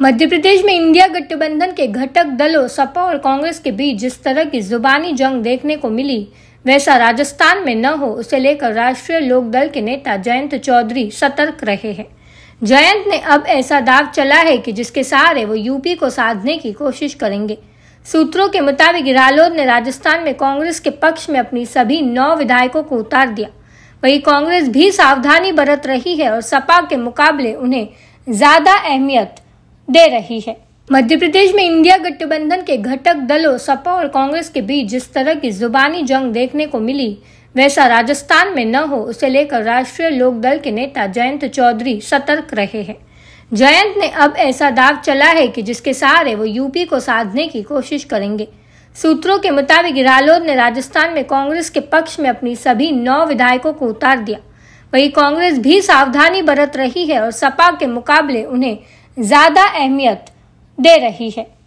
मध्य प्रदेश में इंडिया गठबंधन के घटक दलों सपा और कांग्रेस के बीच जिस तरह की जुबानी जंग देखने को मिली वैसा राजस्थान में न हो उसे लेकर राष्ट्रीय लोक दल के नेता जयंत चौधरी सतर्क रहे हैं जयंत ने अब ऐसा दाव चला है कि जिसके सहारे वो यूपी को साधने की कोशिश करेंगे सूत्रों के मुताबिक रालोद ने राजस्थान में कांग्रेस के पक्ष में अपनी सभी नौ विधायकों को उतार दिया वही कांग्रेस भी सावधानी बरत रही है और सपा के मुकाबले उन्हें ज्यादा अहमियत दे रही है मध्य प्रदेश में इंडिया गठबंधन के घटक दलों सपा और कांग्रेस के बीच जिस तरह की जुबानी जंग देखने को मिली वैसा राजस्थान में न हो उसे लेकर राष्ट्रीय लोक दल के नेता जयंत चौधरी सतर्क रहे हैं जयंत ने अब ऐसा दाव चला है कि जिसके सहारे वो यूपी को साधने की कोशिश करेंगे सूत्रों के मुताबिक रालोद ने राजस्थान में कांग्रेस के पक्ष में अपनी सभी नौ विधायकों को उतार दिया वही कांग्रेस भी सावधानी बरत रही है और सपा के मुकाबले उन्हें ज़्यादा अहमियत दे रही है